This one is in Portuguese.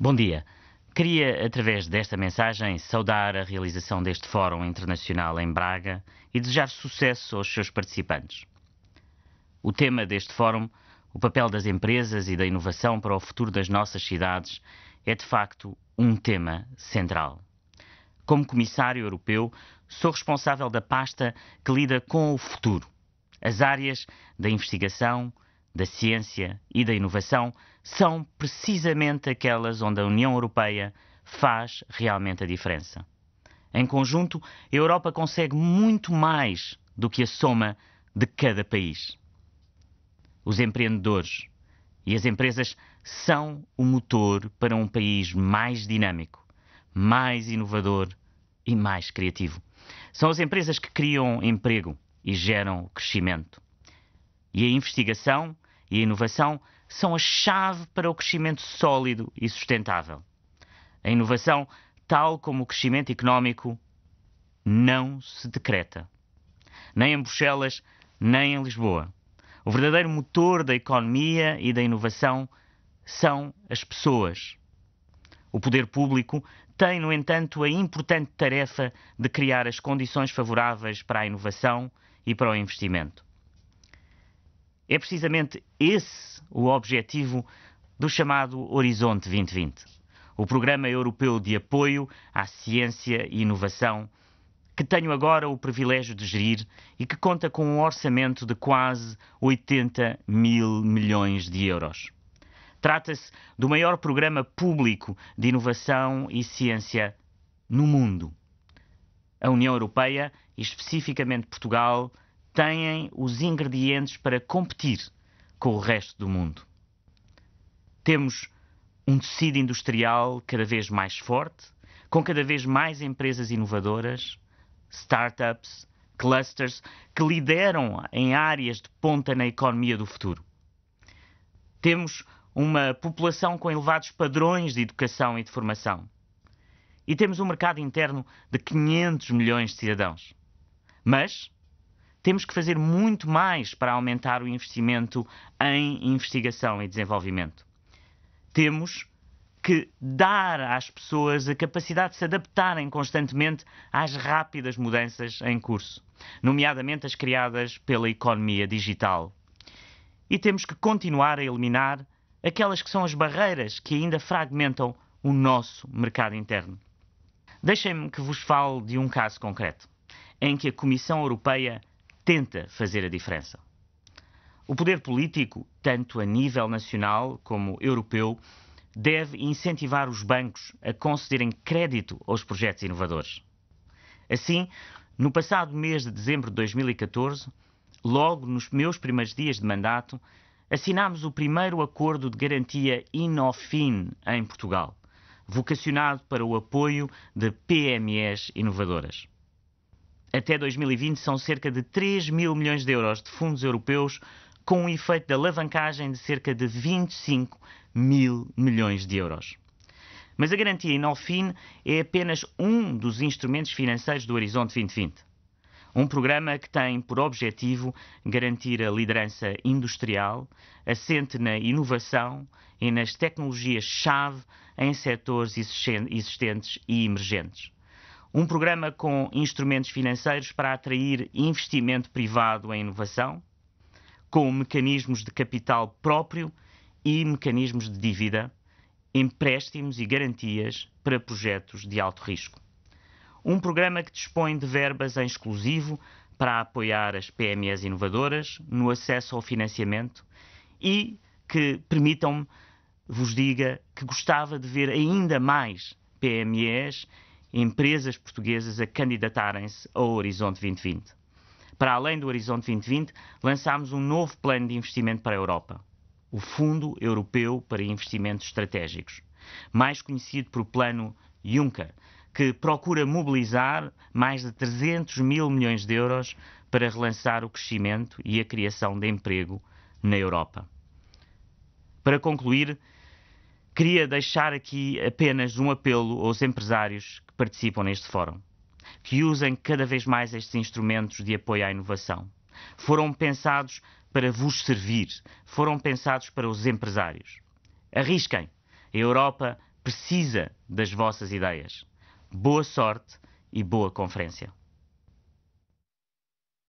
Bom dia. Queria, através desta mensagem, saudar a realização deste Fórum Internacional em Braga e desejar sucesso aos seus participantes. O tema deste Fórum, o papel das empresas e da inovação para o futuro das nossas cidades, é de facto um tema central. Como Comissário Europeu, sou responsável da pasta que lida com o futuro, as áreas da investigação, da ciência e da inovação são precisamente aquelas onde a União Europeia faz realmente a diferença. Em conjunto, a Europa consegue muito mais do que a soma de cada país. Os empreendedores e as empresas são o motor para um país mais dinâmico, mais inovador e mais criativo. São as empresas que criam emprego e geram crescimento. E a investigação e a inovação são a chave para o crescimento sólido e sustentável. A inovação, tal como o crescimento económico, não se decreta. Nem em Bruxelas, nem em Lisboa. O verdadeiro motor da economia e da inovação são as pessoas. O poder público tem, no entanto, a importante tarefa de criar as condições favoráveis para a inovação e para o investimento. É precisamente esse o objetivo do chamado Horizonte 2020, o Programa Europeu de Apoio à Ciência e Inovação, que tenho agora o privilégio de gerir e que conta com um orçamento de quase 80 mil milhões de euros. Trata-se do maior programa público de inovação e ciência no mundo. A União Europeia, e especificamente Portugal, têm os ingredientes para competir com o resto do mundo. Temos um tecido industrial cada vez mais forte, com cada vez mais empresas inovadoras, startups, clusters que lideram em áreas de ponta na economia do futuro. Temos uma população com elevados padrões de educação e de formação. E temos um mercado interno de 500 milhões de cidadãos. Mas temos que fazer muito mais para aumentar o investimento em investigação e desenvolvimento. Temos que dar às pessoas a capacidade de se adaptarem constantemente às rápidas mudanças em curso, nomeadamente as criadas pela economia digital. E temos que continuar a eliminar aquelas que são as barreiras que ainda fragmentam o nosso mercado interno. Deixem-me que vos fale de um caso concreto, em que a Comissão Europeia tenta fazer a diferença. O poder político, tanto a nível nacional como europeu, deve incentivar os bancos a concederem crédito aos projetos inovadores. Assim, no passado mês de dezembro de 2014, logo nos meus primeiros dias de mandato, assinámos o primeiro acordo de garantia Inofin em Portugal, vocacionado para o apoio de PMEs inovadoras. Até 2020 são cerca de 3 mil milhões de euros de fundos europeus, com um efeito de alavancagem de cerca de 25 mil milhões de euros. Mas a garantia InnoFin é apenas um dos instrumentos financeiros do Horizonte 2020. Um programa que tem por objetivo garantir a liderança industrial, assente na inovação e nas tecnologias-chave em setores existentes e emergentes. Um programa com instrumentos financeiros para atrair investimento privado em inovação, com mecanismos de capital próprio e mecanismos de dívida, empréstimos e garantias para projetos de alto risco. Um programa que dispõe de verbas em exclusivo para apoiar as PMEs inovadoras no acesso ao financiamento e que permitam-me vos diga que gostava de ver ainda mais PMEs empresas portuguesas a candidatarem-se ao Horizonte 2020. Para além do Horizonte 2020, lançámos um novo plano de investimento para a Europa, o Fundo Europeu para Investimentos Estratégicos, mais conhecido por Plano Juncker, que procura mobilizar mais de 300 mil milhões de euros para relançar o crescimento e a criação de emprego na Europa. Para concluir, queria deixar aqui apenas um apelo aos empresários participam neste fórum, que usem cada vez mais estes instrumentos de apoio à inovação. Foram pensados para vos servir, foram pensados para os empresários. Arrisquem! A Europa precisa das vossas ideias. Boa sorte e boa conferência.